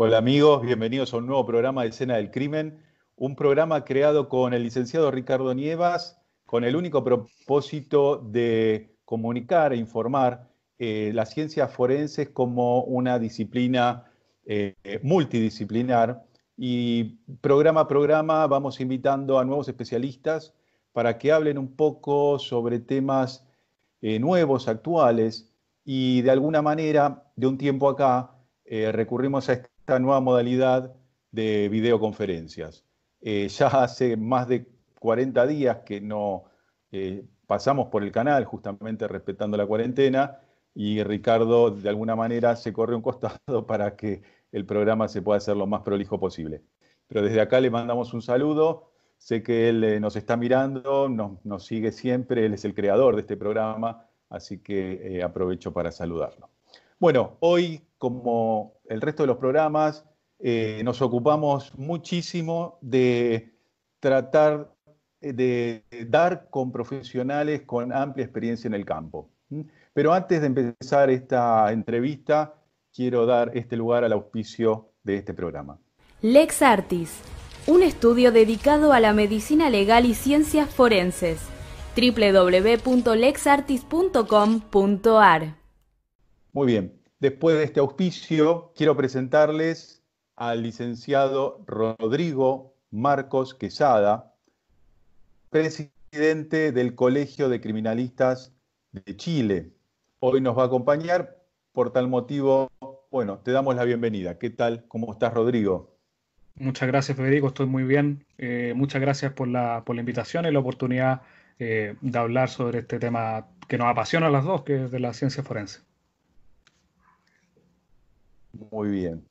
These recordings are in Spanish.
Hola amigos, bienvenidos a un nuevo programa de Escena del Crimen, un programa creado con el licenciado Ricardo Nievas, con el único propósito de comunicar e informar eh, las ciencias forenses como una disciplina eh, multidisciplinar. Y programa a programa vamos invitando a nuevos especialistas para que hablen un poco sobre temas eh, nuevos, actuales, y de alguna manera, de un tiempo acá, recurrimos a este nueva modalidad de videoconferencias. Eh, ya hace más de 40 días que no eh, pasamos por el canal, justamente respetando la cuarentena, y Ricardo de alguna manera se corre un costado para que el programa se pueda hacer lo más prolijo posible. Pero desde acá le mandamos un saludo. Sé que él eh, nos está mirando, nos, nos sigue siempre, él es el creador de este programa, así que aprovecho para saludarlo. Bueno, hoy como el resto de los programas, eh, nos ocupamos muchísimo de tratar eh, de dar con profesionales con amplia experiencia en el campo. Pero antes de empezar esta entrevista, quiero dar este lugar al auspicio de este programa. Lex un estudio dedicado a la medicina legal y ciencias forenses. www.lexartis.com.ar Muy bien, Después de este auspicio, quiero presentarles al licenciado Rodrigo Marcos Quesada, presidente del Colegio de Criminalistas de Chile. Hoy nos va a acompañar, por tal motivo, bueno, te damos la bienvenida. ¿Qué tal? ¿Cómo estás, Rodrigo? Muchas gracias, Federico, estoy muy bien. Eh, muchas gracias por la, invitación y la oportunidad eh, de hablar sobre este tema que nos apasiona a las dos, que es de la ciencia forense. Muy bien.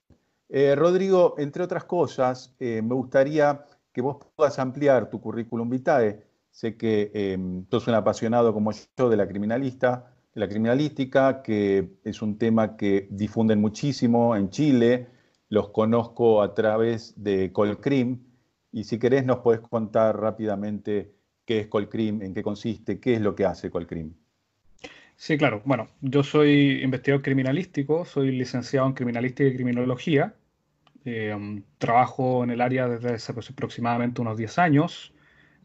Eh, Rodrigo, entre otras cosas, eh, me gustaría que vos puedas ampliar tu currículum vitae. Sé que eh, sos un apasionado como yo de la criminalista, de la criminalística, que es un tema que difunden muchísimo en Chile. Los conozco a través de Colcrim. Y si querés, nos podés contar rápidamente qué es Colcrim, en qué consiste, qué es lo que hace Colcrim. Sí, claro. Bueno, yo soy investigador criminalístico, soy licenciado en criminalística y criminología. Em, trabajo en el área desde aproximadamente unos 10 años.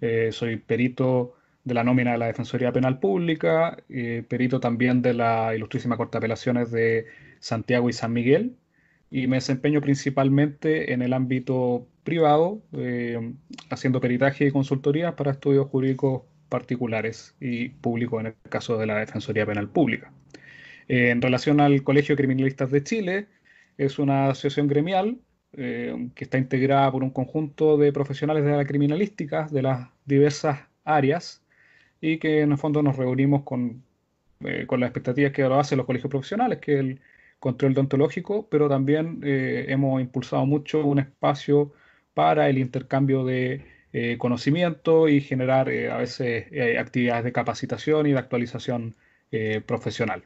Eh, soy perito de la nómina de la Defensoría Penal Pública, eh, perito también de la Ilustrísima Corte de Apelaciones de Santiago y San Miguel, y me desempeño principalmente en el ámbito privado, em, haciendo peritaje y consultoría para estudios jurídicos particulares y públicos en el caso de la Defensoría Penal Pública. Eh, en relación al Colegio de Criminalistas de Chile, es una asociación gremial eh, que está integrada por un conjunto de profesionales de la criminalística de las diversas áreas y que en el fondo nos reunimos con, eh, las expectativas que lo hacen los colegios profesionales, que el control deontológico, pero también hemos impulsado mucho un espacio para el intercambio de eh, conocimiento y generar eh, a veces eh, actividades de capacitación y de actualización profesional.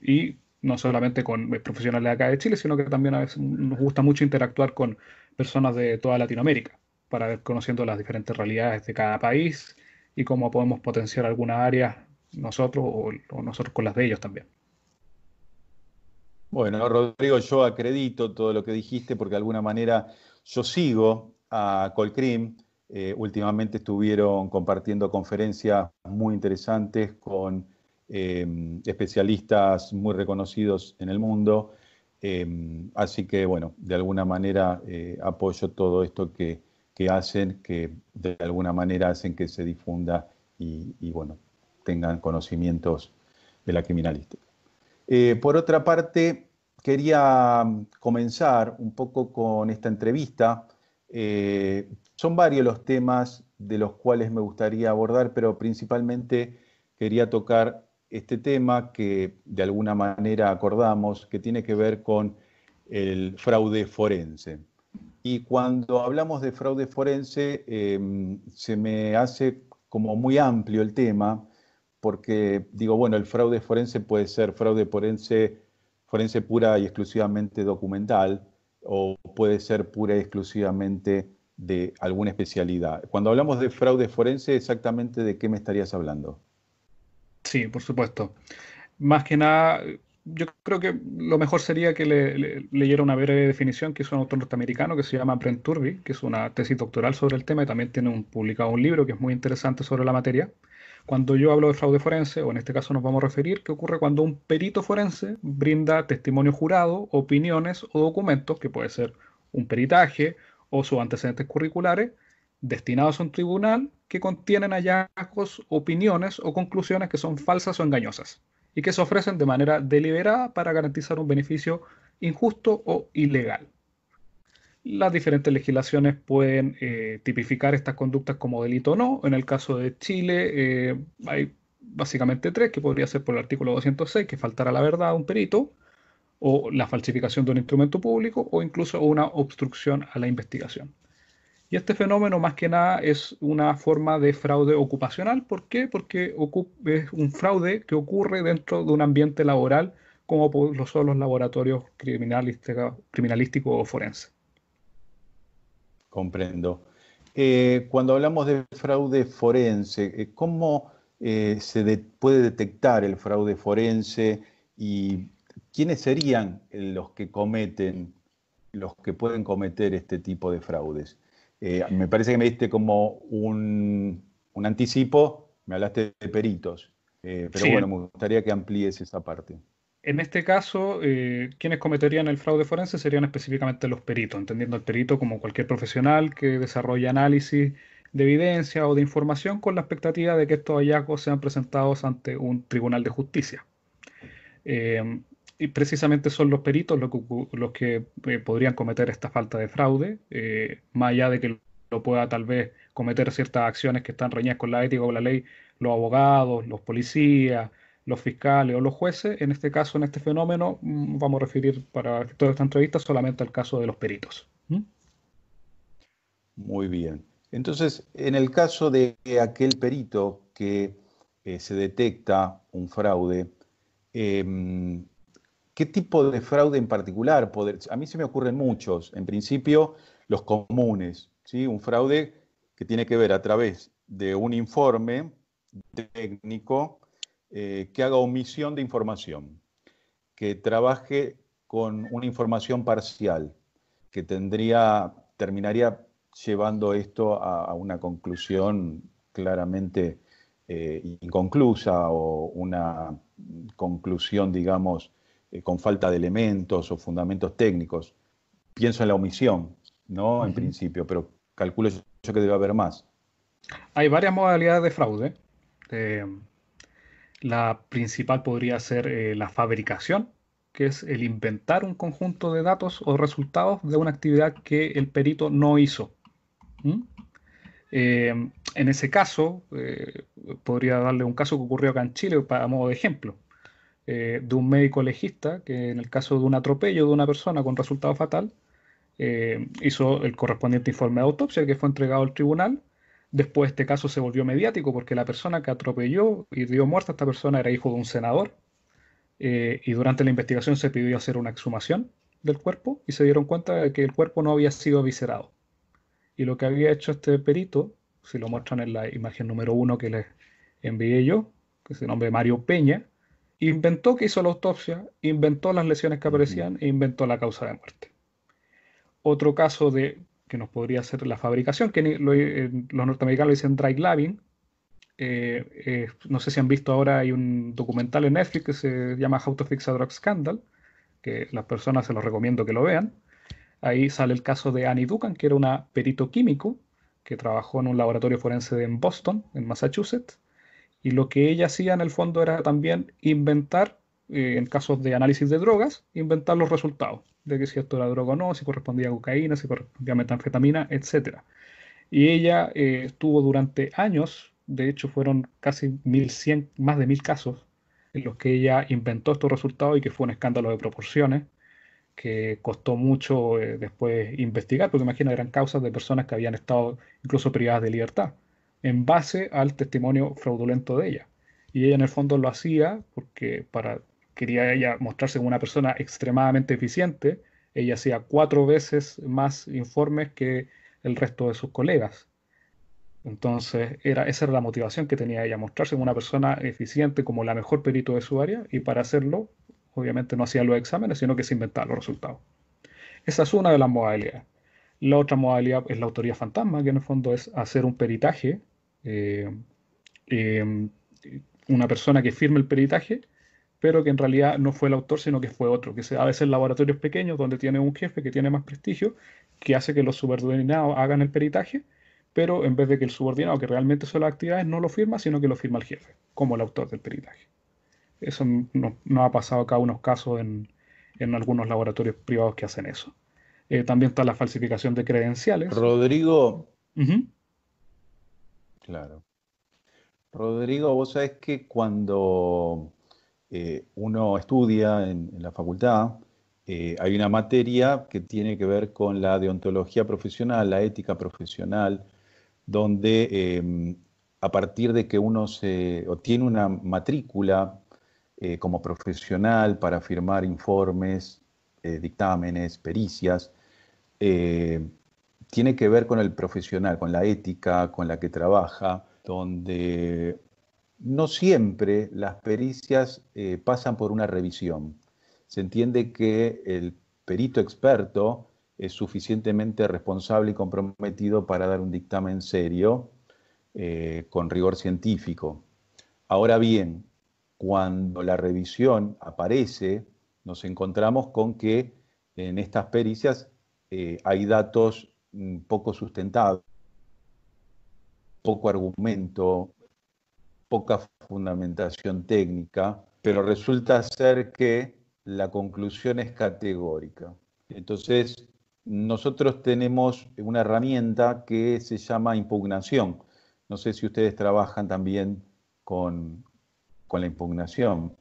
Y no solamente con profesionales de acá de Chile, sino que también a veces nos gusta mucho interactuar con personas de toda Latinoamérica para ir conociendo las diferentes realidades de cada país y cómo podemos potenciar alguna área nosotros o, o nosotros con las de ellos también. Bueno, Rodrigo, yo acredito todo lo que dijiste porque de alguna manera yo sigo a Colcrim, eh, últimamente estuvieron compartiendo conferencias muy interesantes con em, especialistas muy reconocidos en el mundo. Em, así que, bueno, de alguna manera eh, apoyo todo esto que, hacen, que de alguna manera hacen que se difunda y, y bueno, tengan conocimientos de la criminalística. Eh, por otra parte, quería mm, comenzar un poco con esta entrevista eh, son varios los temas de los cuales me gustaría abordar, pero principalmente quería tocar este tema que de alguna manera acordamos, que tiene que ver con el fraude forense. Y cuando hablamos de fraude forense, em, se me hace como muy amplio el tema, porque digo, bueno, el fraude forense puede ser fraude forense, forense pura y exclusivamente documental, o puede ser pura y exclusivamente de alguna especialidad. Cuando hablamos de fraude forense, exactamente de qué me estarías hablando. Sí, por supuesto. Más que nada, yo creo que lo mejor sería que le, leyera una breve definición que hizo un autor norteamericano que se llama Brent Turby, que es una tesis doctoral sobre el tema y también tiene un, publicado un libro que es muy interesante sobre la materia. Cuando yo hablo de fraude forense, o en este caso nos vamos a referir, qué ocurre cuando un perito forense brinda testimonio jurado, opiniones o documentos, que puede ser un peritaje o sus antecedentes curriculares, destinados a un tribunal que contienen hallazgos, opiniones o conclusiones que son falsas o engañosas y que se ofrecen de manera deliberada para garantizar un beneficio injusto o ilegal. Las diferentes legislaciones pueden eh, tipificar estas conductas como delito o no. En el caso de Chile eh, hay básicamente tres, que podría ser por el artículo 206, que faltara la verdad a un perito, o la falsificación de un instrumento público, o incluso una obstrucción a la investigación. Y este fenómeno más que nada es una forma de fraude ocupacional. ¿Por qué? Porque es un fraude que ocurre dentro de un ambiente laboral como son los laboratorios criminalísticos o forenses. Comprendo. Eh, cuando hablamos de fraude forense, eh, ¿cómo eh, se puede detectar el fraude forense y quiénes serían los que cometen, los que pueden cometer este tipo de fraudes? me parece que me diste como un, anticipo, me hablaste de peritos, pero bueno, me gustaría que amplíes esa parte en este caso, eh, quienes cometerían el fraude forense serían específicamente los peritos, entendiendo al perito como cualquier profesional que desarrolla análisis de evidencia o de información con la expectativa de que estos hallazgos sean presentados ante un tribunal de justicia. Eh, y precisamente son los peritos los que, eh, podrían cometer esta falta de fraude, más allá de que lo pueda tal vez cometer ciertas acciones que están reñidas con la ética o la ley, los abogados, los policías, los fiscales o los jueces. En este caso, en este fenómeno, mm, vamos a referir para toda esta entrevista solamente al caso de los peritos. Muy bien. Entonces, en el caso de aquel perito que eh, se detecta un fraude, em, ¿qué tipo de fraude en particular? a mí se me ocurren muchos. En principio, los comunes. ¿sí? Un fraude que tiene que ver a través de un informe técnico eh, que haga omisión de información, que trabaje con una información parcial, que tendría, terminaría llevando esto a, una conclusión claramente eh, inconclusa o una conclusión, digamos, eh, con falta de elementos o fundamentos técnicos. Pienso en la omisión, ¿no? En principio, pero calculo yo, que debe haber más. Hay varias modalidades de fraude. La principal podría ser eh, la fabricación, que es el inventar un conjunto de datos o resultados de una actividad que el perito no hizo. Em, en ese caso, eh, podría darle un caso que ocurrió acá en Chile, para modo de ejemplo, eh, de un médico legista que en el caso de un atropello de una persona con resultado fatal, hizo el correspondiente informe de autopsia que fue entregado al tribunal Después este caso se volvió mediático porque la persona que atropelló y dio muerte a esta persona era hijo de un senador eh, y durante la investigación se pidió hacer una exhumación del cuerpo y se dieron cuenta de que el cuerpo no había sido viscerado Y lo que había hecho este perito, si lo muestran en la imagen número uno que les envié yo, que se nombre Mario Peña, inventó que hizo la autopsia, inventó las lesiones que aparecían e inventó la causa de muerte. Otro caso de que nos podría hacer la fabricación, que eh, los norteamericanos dicen dry labing eh, eh, no sé si han visto ahora, hay un documental en Netflix que se llama How to Fix a Drug Scandal, que las personas se los recomiendo que lo vean. Ahí sale el caso de Annie Dukan, que era una perito químico que trabajó en un laboratorio forense en Boston, en Massachusetts, y lo que ella hacía en el fondo era también inventar eh, en casos de análisis de drogas, inventar los resultados de que si esto era droga o no, si correspondía a cocaína, si correspondía a metanfetamina, etc. Y ella eh, estuvo durante años, de hecho fueron casi 1100, más de mil casos en los que ella inventó estos resultados y que fue un escándalo de proporciones que costó mucho eh, después investigar, porque imagina, eran causas de personas que habían estado incluso privadas de libertad, en base al testimonio fraudulento de ella. Y ella en el fondo lo hacía porque para quería ella mostrarse como una persona extremadamente eficiente, ella hacía cuatro veces más informes que el resto de sus colegas. Entonces, era, esa era la motivación que tenía ella, mostrarse como una persona eficiente, como la mejor perito de su área, y para hacerlo, obviamente no hacía los exámenes, sino que se inventaba los resultados. Esa es una de las modalidades. La otra modalidad es la autoría fantasma, que en el fondo es hacer un peritaje, eh, eh, una persona que firme el peritaje pero que en realidad no fue el autor, sino que fue otro, que se a veces en laboratorios pequeños donde tiene un jefe que tiene más prestigio, que hace que los subordinados hagan el peritaje, pero en vez de que el subordinado que realmente son las actividades no lo firma, sino que lo firma el jefe, como el autor del peritaje. Eso nos no ha pasado acá unos casos en, algunos laboratorios privados que hacen eso. Eh, también está la falsificación de credenciales. Rodrigo. Claro. Rodrigo, vos sabés que cuando eh, uno estudia en, la facultad, eh, hay una materia que tiene que ver con la deontología profesional, la ética profesional, donde em, a partir de que uno se obtiene una matrícula eh, como profesional para firmar informes, dictámenes, pericias, tiene que ver con el profesional, con la ética con la que trabaja, donde no siempre las pericias eh, pasan por una revisión. Se entiende que el perito experto es suficientemente responsable y comprometido para dar un dictamen serio, eh, con rigor científico. Ahora bien, cuando la revisión aparece, nos encontramos con que en estas pericias eh, hay datos mm, poco sustentables, poco argumento, poca fundamentación técnica, pero resulta ser que la conclusión es categórica. Entonces, nosotros tenemos una herramienta que se llama impugnación. No sé si ustedes trabajan también con, la impugnación.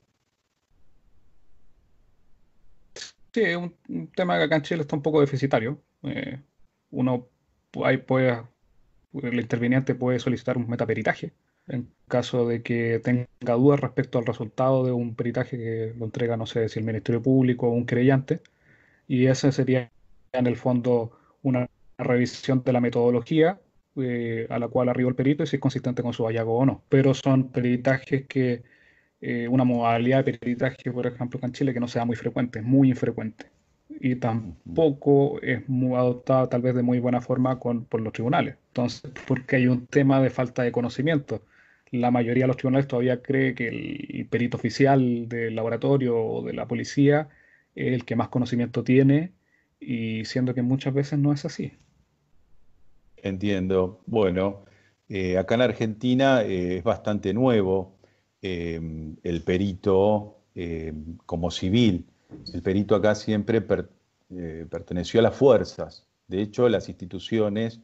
Sí, es un, tema que acá en está un poco deficitario. Eh, uno ahí puede, el interviniente puede solicitar un metaperitaje en caso de que tenga dudas respecto al resultado de un peritaje que lo entrega, no sé, si el Ministerio Público o un creyente. Y esa sería, en el fondo, una revisión de la metodología eh, a la cual arriba el perito y si es consistente con su hallazgo o no. Pero son peritajes que, eh, una modalidad de peritaje, por ejemplo, en Chile, que no sea muy frecuente, es muy infrecuente. Y tampoco es muy adoptada tal vez de muy buena forma con, por los tribunales. Entonces, porque hay un tema de falta de conocimiento la mayoría de los tribunales todavía cree que el perito oficial del laboratorio o de la policía es el que más conocimiento tiene y siendo que muchas veces no es así. Entiendo. Bueno, eh, acá en Argentina eh, es bastante nuevo eh, el perito como civil. El perito acá siempre perteneció a las fuerzas. De hecho, las instituciones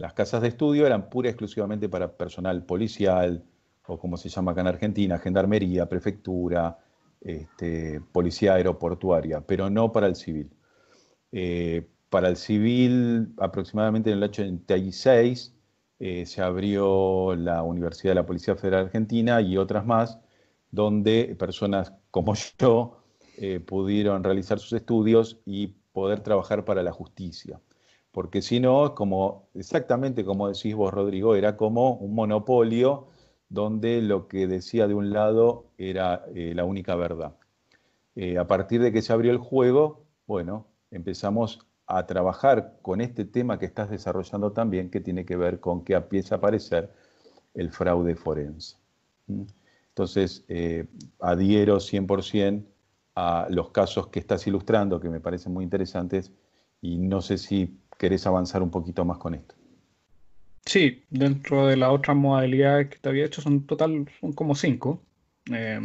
las casas de estudio eran pura y exclusivamente para personal policial, o como se llama acá en Argentina, gendarmería, prefectura, este, policía aeroportuaria, pero no para el civil. Eh, para el civil, aproximadamente en el 86, eh, se abrió la Universidad de la Policía Federal Argentina y otras más, donde personas como yo eh, pudieron realizar sus estudios y poder trabajar para la justicia porque si no, como, exactamente como decís vos, Rodrigo, era como un monopolio donde lo que decía de un lado era eh, la única verdad. Eh, a partir de que se abrió el juego, bueno, empezamos a trabajar con este tema que estás desarrollando también, que tiene que ver con que empieza a aparecer el fraude forense. Entonces, eh, adhiero 100% a los casos que estás ilustrando, que me parecen muy interesantes, y no sé si querés avanzar un poquito más con esto. Sí, dentro de las otras modalidades que te había hecho son total, son como cinco. Eh,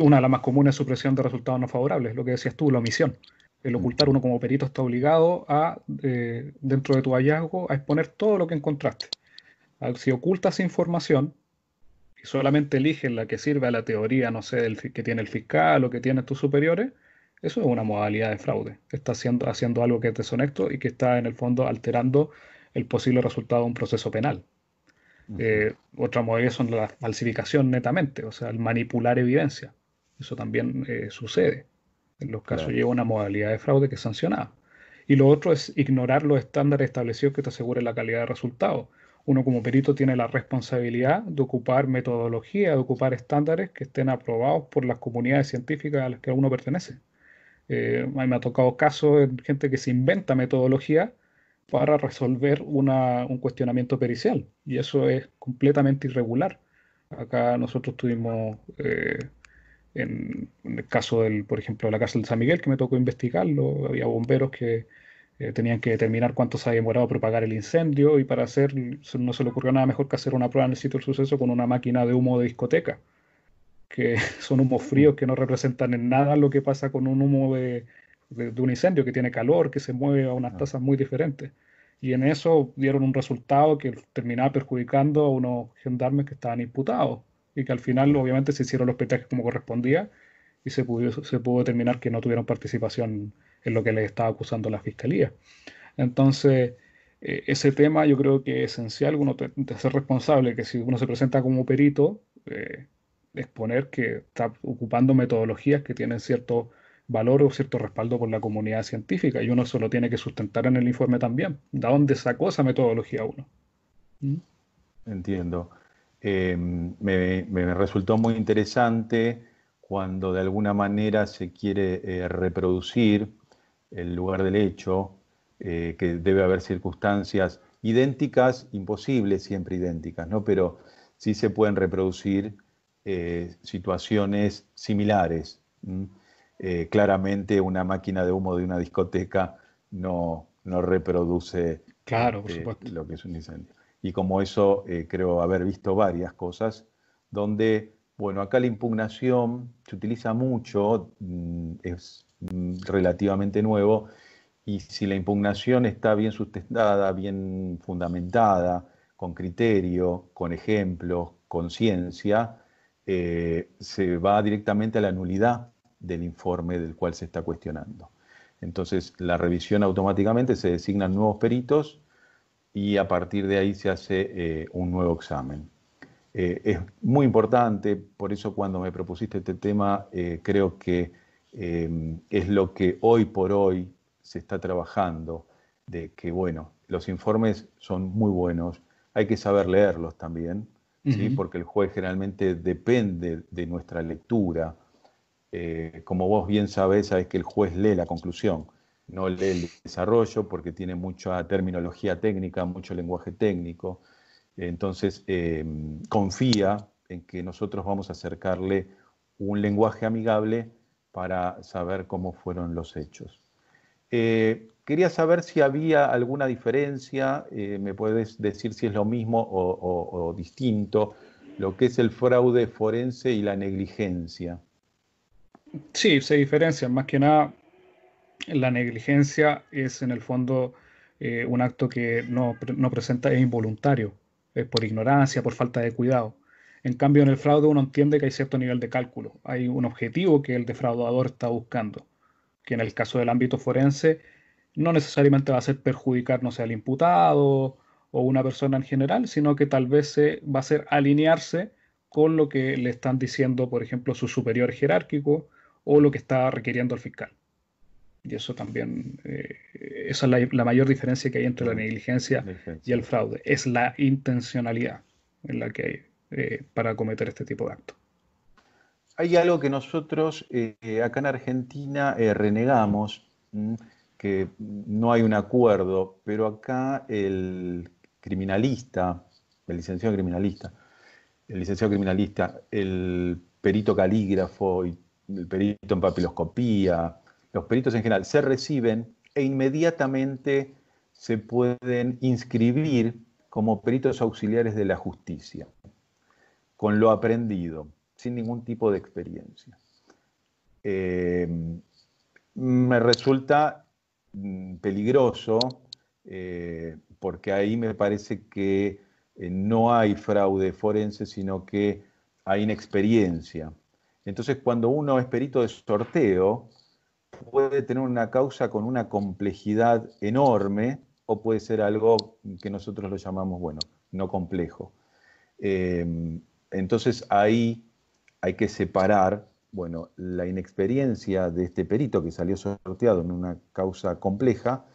una de las más comunes es supresión de resultados no favorables, lo que decías tú, la omisión. El mm. ocultar uno como perito está obligado a, eh, dentro de tu hallazgo, a exponer todo lo que encontraste. Ah, si ocultas información y solamente eliges la que sirve a la teoría, no sé, del, que tiene el fiscal o que tiene tus superiores, eso es una modalidad de fraude. Está haciendo, haciendo algo que es deshonesto y que está en el fondo alterando el posible resultado de un proceso penal. Eh, otra modalidad son la falsificación netamente, o sea, el manipular evidencia. Eso también eh, sucede. En los casos lleva una modalidad de fraude que es sancionada. Y lo otro es ignorar los estándares establecidos que te aseguren la calidad de resultado. Uno como perito tiene la responsabilidad de ocupar metodología, de ocupar estándares que estén aprobados por las comunidades científicas a las que uno pertenece. Eh, me ha tocado casos de gente que se inventa metodología para resolver un cuestionamiento pericial y eso es completamente irregular. Acá nosotros tuvimos, eh, en, el caso del, por ejemplo, de la Casa de San Miguel, que me tocó investigarlo, había bomberos que eh, tenían que determinar cuánto se había demorado a propagar el incendio y para hacer, no se le ocurrió nada mejor que hacer una prueba en el sitio del suceso con una máquina de humo de discoteca que son humos fríos que no representan en nada lo que pasa con un humo de, un incendio que tiene calor, que se mueve a unas ah. tasas muy diferentes. Y en eso dieron un resultado que terminaba perjudicando a unos gendarmes que estaban imputados y que al final obviamente se hicieron los petajes como correspondía y se pudo, se pudo determinar que no tuvieron participación en lo que les estaba acusando la fiscalía. Entonces, eh, ese tema yo creo que es esencial, uno de ser responsable, que si uno se presenta como perito, eh, exponer que está ocupando metodologías que tienen cierto valor o cierto respaldo por la comunidad científica y uno solo tiene que sustentar en el informe también. ¿De dónde sacó esa metodología uno? ¿Mm? Entiendo. Em, me, resultó muy interesante cuando de alguna manera se quiere eh, reproducir el lugar del hecho, eh, que debe haber circunstancias idénticas, imposibles siempre idénticas, ¿no? pero sí se pueden reproducir eh, situaciones similares. Eh, claramente una máquina de humo de una discoteca no, reproduce este, lo que es un incendio. Y como eso eh, creo haber visto varias cosas, donde, bueno, acá la impugnación se utiliza mucho, mm, es mm, relativamente nuevo, y si la impugnación está bien sustentada, bien fundamentada, con criterio, con ejemplos, con ciencia, eh, se va directamente a la nulidad del informe del cual se está cuestionando. Entonces, la revisión automáticamente se designan nuevos peritos y a partir de ahí se hace eh, un nuevo examen. Eh, es muy importante, por eso cuando me propusiste este tema, creo que es lo que hoy por hoy se está trabajando, de que, bueno, los informes son muy buenos, hay que saber leerlos también, porque el juez generalmente depende de nuestra lectura. Eh, como vos bien sabés, sabés que el juez lee la conclusión, no lee el desarrollo porque tiene mucha terminología técnica, mucho lenguaje técnico. Entonces, em, confía en que nosotros vamos a acercarle un lenguaje amigable para saber cómo fueron los hechos. Eh, quería saber si había alguna diferencia, eh, me puedes decir si es lo mismo o, distinto, lo que es el fraude forense y la negligencia. Sí, se diferencian. Más que nada, la negligencia es en el fondo eh, un acto que no, no presenta, es involuntario, es por ignorancia, por falta de cuidado. En cambio, en el fraude uno entiende que hay cierto nivel de cálculo, hay un objetivo que el defraudador está buscando que en el caso del ámbito forense no necesariamente va a ser perjudicar, no sé, al imputado o una persona en general, sino que tal vez se eh, va a ser alinearse con lo que le están diciendo, por ejemplo, su superior jerárquico o lo que está requiriendo el fiscal. Y eso también, eh, esa es la, mayor diferencia que hay entre la negligencia y el fraude, es la intencionalidad en la que hay eh, para cometer este tipo de actos hay algo que nosotros eh, acá en Argentina eh, renegamos, que no hay un acuerdo, pero acá el criminalista, el licenciado criminalista, el licenciado criminalista, el perito calígrafo, el perito en papiloscopía, los peritos en general, se reciben e inmediatamente se pueden inscribir como peritos auxiliares de la justicia, con lo aprendido sin ningún tipo de experiencia. Eh, me resulta mm, peligroso eh, porque ahí me parece que eh, no hay fraude forense, sino que hay inexperiencia. Entonces, cuando uno es perito de sorteo, puede tener una causa con una complejidad enorme o puede ser algo que nosotros lo llamamos, bueno, no complejo. entonces, ahí hay que separar, bueno, la inexperiencia de este perito que salió sorteado en una causa compleja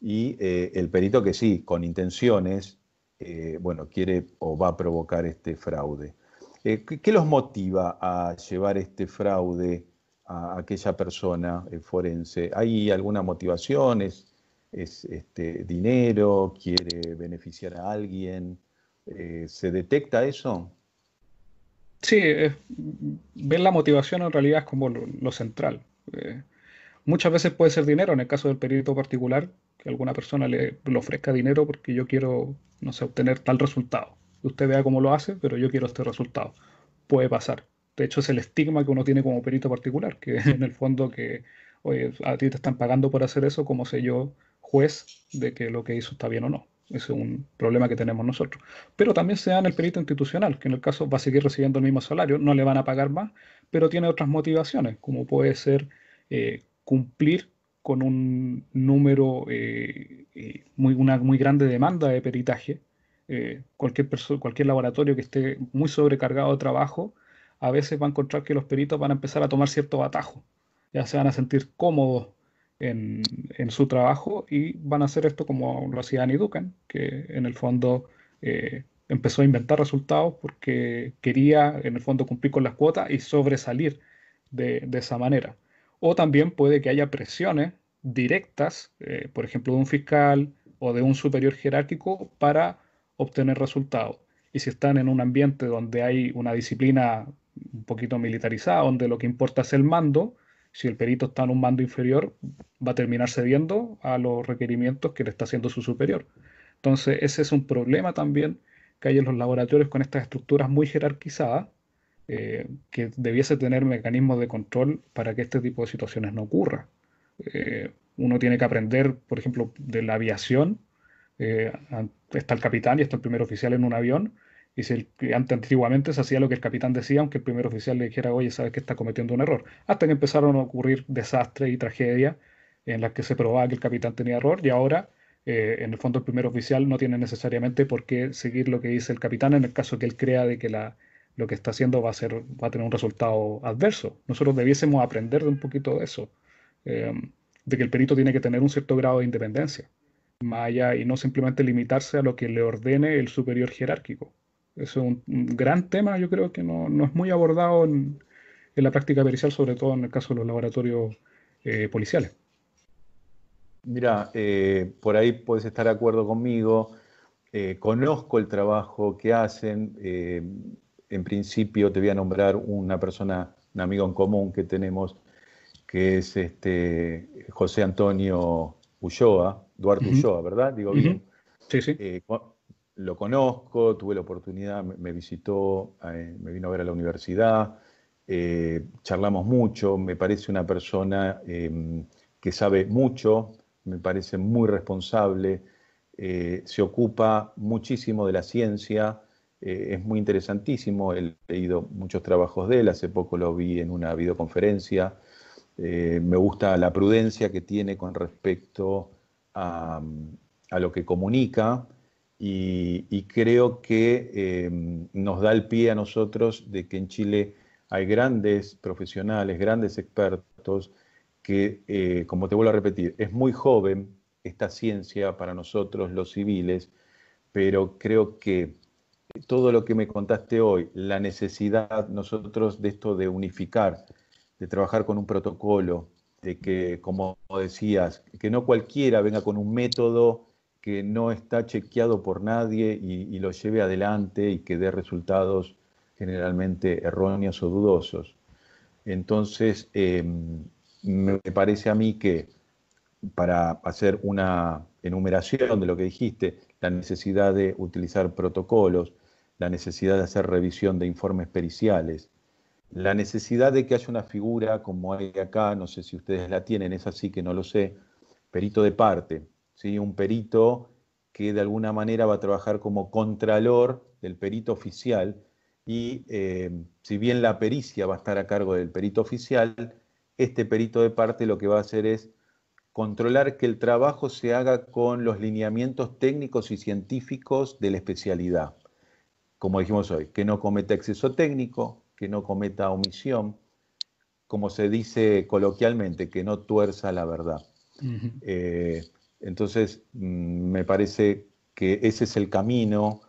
y eh, el perito que sí, con intenciones, eh, bueno, quiere o va a provocar este fraude. Eh, ¿qué, los motiva a llevar este fraude a aquella persona forense? ¿Hay alguna motivación? ¿Es, es este, dinero? ¿Quiere beneficiar a alguien? ¿Se detecta eso? Sí, ver la motivación en realidad es como lo, central. Eh, muchas veces puede ser dinero, en el caso del perito particular, que alguna persona le, ofrezca dinero porque yo quiero, no sé, obtener tal resultado. Usted vea cómo lo hace, pero yo quiero este resultado. Puede pasar. De hecho, es el estigma que uno tiene como perito particular, que en el fondo que, oye, a ti te están pagando por hacer eso, como sé yo, juez, de que lo que hizo está bien o no. Ese es un problema que tenemos nosotros. Pero también se da en el perito institucional, que en el caso va a seguir recibiendo el mismo salario, no le van a pagar más, pero tiene otras motivaciones, como puede ser eh, cumplir con un número, eh, eh, muy, una muy grande demanda de peritaje. cualquier, cualquier laboratorio que esté muy sobrecargado de trabajo, a veces va a encontrar que los peritos van a empezar a tomar cierto atajo. Ya se van a sentir cómodos en, su trabajo y van a hacer esto como lo hacía Annie Duncan que en el fondo eh, empezó a inventar resultados porque quería en el fondo cumplir con las cuotas y sobresalir de, esa manera. O también puede que haya presiones directas, eh, por ejemplo, de un fiscal o de un superior jerárquico para obtener resultados. Y si están en un ambiente donde hay una disciplina un poquito militarizada, donde lo que importa es el mando, si el perito está en un mando inferior, va a terminar cediendo a los requerimientos que le está haciendo su superior. Entonces, ese es un problema también que hay en los laboratorios con estas estructuras muy jerarquizadas, eh, que debiese tener mecanismos de control para que este tipo de situaciones no ocurra. Eh, uno tiene que aprender, por ejemplo, de la aviación. Eh, está el capitán y está el primer oficial en un avión, y si el, antes, antiguamente se hacía lo que el capitán decía, aunque el primer oficial le dijera, oye, sabes que está cometiendo un error. Hasta que empezaron a ocurrir desastres y tragedias en las que se probaba que el capitán tenía error y ahora, eh, en el fondo, el primer oficial no tiene necesariamente por qué seguir lo que dice el capitán en el caso que él crea de que la, lo que está haciendo va a, ser, va a tener un resultado adverso. Nosotros debiésemos aprender de un poquito de eso, em, de que el perito tiene que tener un cierto grado de independencia, más y no simplemente limitarse a lo que le ordene el superior jerárquico es un, gran tema, yo creo que no, es muy abordado en, la práctica pericial, sobre todo en el caso de los laboratorios eh, policiales. Mira, eh, por ahí puedes estar de acuerdo conmigo. Eh, conozco el trabajo que hacen. en principio te voy a nombrar una persona, un amigo en común que tenemos, que es este José Antonio Ulloa, Duarte Ulloa, ¿verdad? Digo bien. Sí, sí lo conozco, tuve la oportunidad, me visitó, eh, me vino a ver a la universidad, eh, charlamos mucho, me parece una persona em, que sabe mucho, me parece muy responsable, eh, se ocupa muchísimo de la ciencia, es muy interesantísimo, he leído muchos trabajos de él, hace poco lo vi en una videoconferencia, me gusta la prudencia que tiene con respecto a lo que comunica, y, creo que em, nos da el pie a nosotros de que en Chile hay grandes profesionales, grandes expertos, que, eh, como te vuelvo a repetir, es muy joven esta ciencia para nosotros los civiles, pero creo que todo lo que me contaste hoy, la necesidad nosotros de esto de unificar, de trabajar con un protocolo, de que, como decías, que no cualquiera venga con un método que no está chequeado por nadie y, lo lleve adelante y que dé resultados generalmente erróneos o dudosos. Entonces, em, me parece a mí que para hacer una enumeración de lo que dijiste, la necesidad de utilizar protocolos, la necesidad de hacer revisión de informes periciales, la necesidad de que haya una figura como hay acá, no sé si ustedes la tienen, es así que no lo sé, perito de parte, un perito que de alguna manera va a trabajar como contralor del perito oficial y eh, si bien la pericia va a estar a cargo del perito oficial, este perito de parte lo que va a hacer es controlar que el trabajo se haga con los lineamientos técnicos y científicos de la especialidad. Como dijimos hoy, que no cometa exceso técnico, que no cometa omisión, como se dice coloquialmente, que no tuerza la verdad. Entonces, mm, me parece que ese es el camino,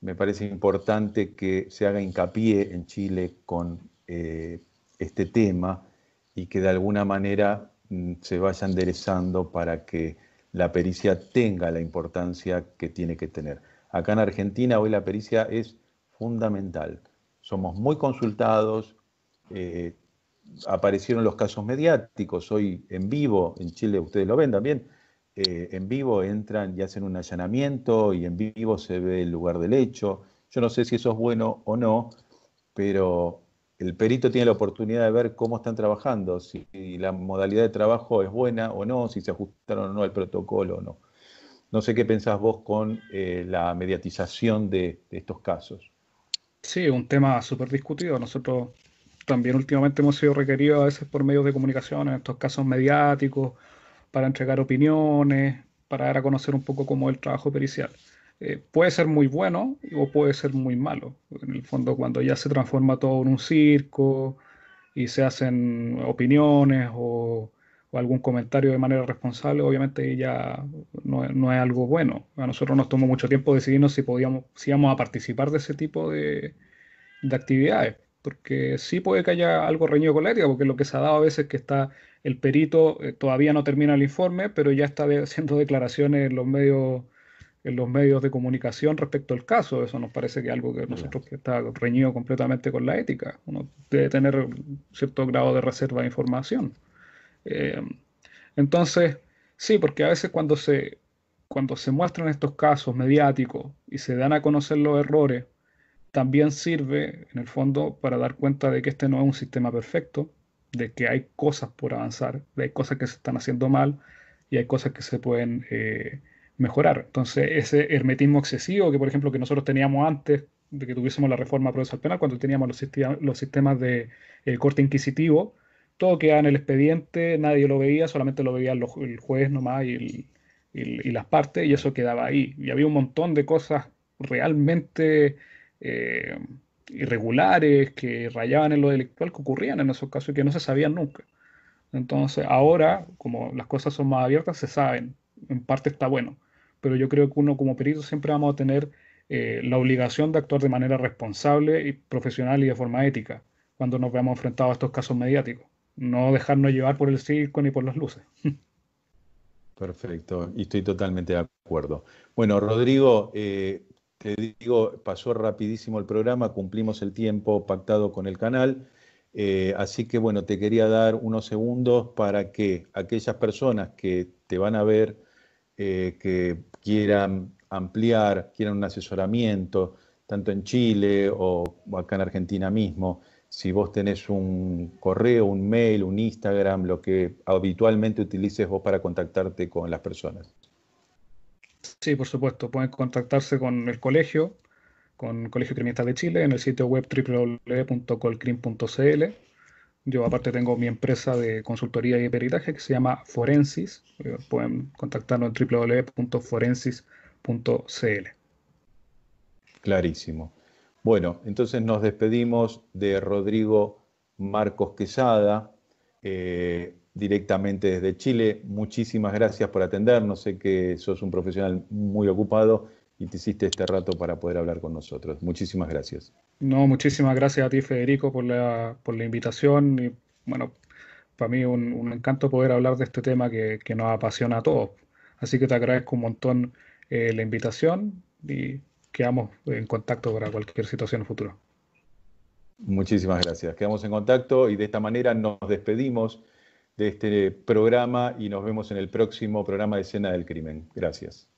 me parece importante que se haga hincapié en Chile con eh, este tema y que de alguna manera mm, se vaya enderezando para que la pericia tenga la importancia que tiene que tener. Acá en Argentina hoy la pericia es fundamental. Somos muy consultados, eh, aparecieron los casos mediáticos, hoy en vivo, en Chile ustedes lo ven también, eh, en vivo entran y hacen un allanamiento y en vivo se ve el lugar del hecho. Yo no sé si eso es bueno o no, pero el perito tiene la oportunidad de ver cómo están trabajando, si la modalidad de trabajo es buena o no, si se ajustaron o no al protocolo o no. No sé qué pensás vos con eh, la mediatización de, de, estos casos. Sí, un tema súper discutido. Nosotros también últimamente hemos sido requeridos a veces por medios de comunicación, en estos casos mediáticos para entregar opiniones, para dar a conocer un poco cómo es el trabajo pericial. Eh, puede ser muy bueno o puede ser muy malo. En el fondo, cuando ya se transforma todo en un circo y se hacen opiniones o, algún comentario de manera responsable, obviamente ya no, es algo bueno. A nosotros nos tomó mucho tiempo decidirnos si podíamos, si íbamos a participar de ese tipo de, de actividades, porque sí puede que haya algo reñido con la ética, porque lo que se ha dado a veces es que está el perito eh, todavía no termina el informe, pero ya está haciendo declaraciones en los medios en los medios de comunicación respecto al caso. Eso nos parece que es algo que nosotros que está reñido completamente con la ética. Uno debe tener cierto grado de reserva de información. Eh, entonces, sí, porque a veces cuando se, cuando se muestran estos casos mediáticos y se dan a conocer los errores, también sirve, en el fondo, para dar cuenta de que este no es un sistema perfecto de que hay cosas por avanzar, hay cosas que se están haciendo mal y hay cosas que se pueden eh, mejorar. Entonces, ese hermetismo excesivo que, por ejemplo, que nosotros teníamos antes de que tuviésemos la reforma procesal penal, cuando teníamos los, los sistemas de eh, corte inquisitivo, todo quedaba en el expediente, nadie lo veía, solamente lo veía el juez nomás y, y, las partes, y eso quedaba ahí. Y había un montón de cosas realmente... Eh, irregulares, que rayaban en lo delictual, que ocurrían en esos casos y que no se sabían nunca. Entonces, ahora, como las cosas son más abiertas, se saben. En parte está bueno. Pero yo creo que uno como perito siempre vamos a tener eh, la obligación de actuar de manera responsable y profesional y de forma ética cuando nos veamos enfrentados a estos casos mediáticos. No dejarnos llevar por el circo ni por las luces. Perfecto, y estoy totalmente de acuerdo. Bueno, Rodrigo, eh, te digo, pasó rapidísimo el programa, cumplimos el tiempo pactado con el canal. Eh, así que bueno, te quería dar unos segundos para que aquellas personas que te van a ver, eh, que quieran ampliar, quieran un asesoramiento, tanto en Chile o acá en Argentina mismo, si vos tenés un correo, un mail, un Instagram, lo que habitualmente utilices vos para contactarte con las personas. Sí, por supuesto. Pueden contactarse con el colegio, con el Colegio Criminal de Chile, en el sitio web www.colcrim.cl. Yo aparte tengo mi empresa de consultoría y peritaje que se llama Forensis. Eh, pueden contactarlo en www.forensis.cl. Clarísimo. Bueno, entonces nos despedimos de Rodrigo Marcos Quesada. Eh, directamente desde Chile. Muchísimas gracias por atender. No Sé que sos un profesional muy ocupado y te hiciste este rato para poder hablar con nosotros. Muchísimas gracias. No, muchísimas gracias a ti, Federico, por la, invitación. Y bueno, para mí un, encanto poder hablar de este tema que, nos apasiona a todos. Así que te agradezco un montón eh, la invitación y quedamos en contacto para cualquier situación en el futuro. Muchísimas gracias. Quedamos en contacto y de esta manera nos despedimos de este programa y nos vemos en el próximo programa de Escena del Crimen. Gracias.